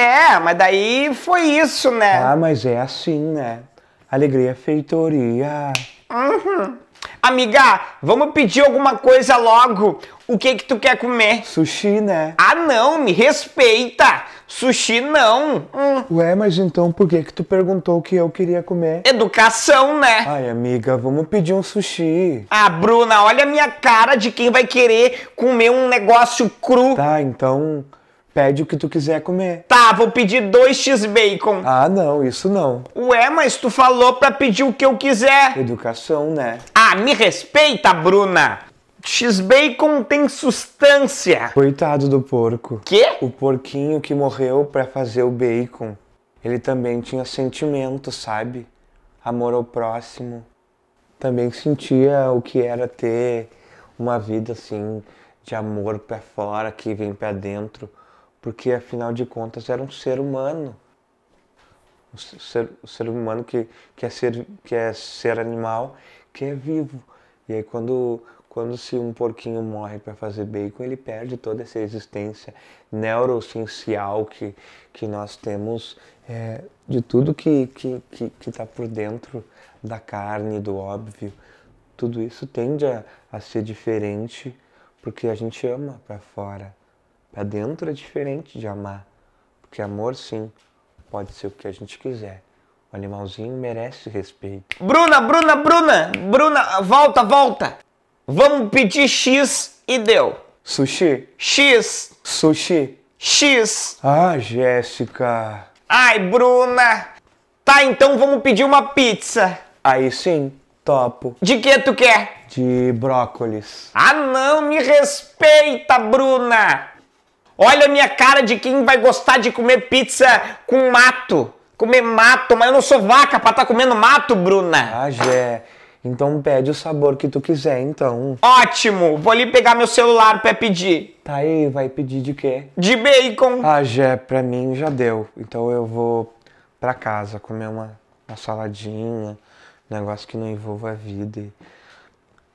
É, mas daí foi isso, né? Ah, mas é assim, né? Alegria feitoria. Uhum. Amiga, vamos pedir alguma coisa logo. O que que tu quer comer? Sushi, né? Ah, não, me respeita. Sushi não. Hum. Ué, mas então por que que tu perguntou o que eu queria comer? Educação, né? Ai, amiga, vamos pedir um sushi. Ah, Bruna, olha a minha cara de quem vai querer comer um negócio cru. Tá, então Pede o que tu quiser comer. Tá, vou pedir dois X-Bacon. Ah, não, isso não. Ué, mas tu falou pra pedir o que eu quiser. Educação, né? Ah, me respeita, Bruna. X-Bacon tem sustância. Coitado do porco. Quê? O porquinho que morreu pra fazer o bacon. Ele também tinha sentimento, sabe? Amor ao próximo. Também sentia o que era ter uma vida assim de amor pra fora que vem pra dentro porque afinal de contas era um ser humano. O ser, o ser humano que, que, é ser, que é ser animal, que é vivo. E aí quando, quando se um porquinho morre para fazer bacon, ele perde toda essa existência neurossencial que, que nós temos é, de tudo que está que, que, que tá por dentro da carne, do óbvio. Tudo isso tende a, a ser diferente porque a gente ama para fora. Para dentro é diferente de amar, porque amor sim pode ser o que a gente quiser. O animalzinho merece respeito. Bruna, Bruna, Bruna, Bruna, volta, volta. Vamos pedir X e deu. Sushi. X. Sushi. X. Ah, Jéssica. Ai, Bruna. Tá, então vamos pedir uma pizza. Aí sim, topo. De que tu quer? De brócolis. Ah, não, me respeita, Bruna. Olha a minha cara de quem vai gostar de comer pizza com mato. Comer mato, mas eu não sou vaca pra estar tá comendo mato, Bruna. Ah, Gé. Então pede o sabor que tu quiser, então. Ótimo! Vou ali pegar meu celular pra pedir. Tá aí, vai pedir de quê? De bacon. Ah, Gé, pra mim já deu. Então eu vou pra casa comer uma, uma saladinha, negócio que não envolva a vida. E...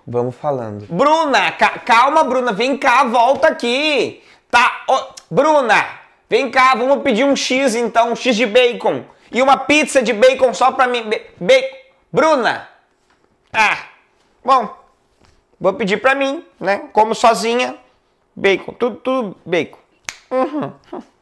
Vamos falando. Bruna, calma, Bruna, vem cá, volta aqui. Tá, ô, Bruna, vem cá, vamos pedir um X então, um X de bacon. E uma pizza de bacon só pra mim. Bacon. Bruna! Ah, bom, vou pedir pra mim, né? Como sozinha, bacon, tudo, tudo bacon. Uhum.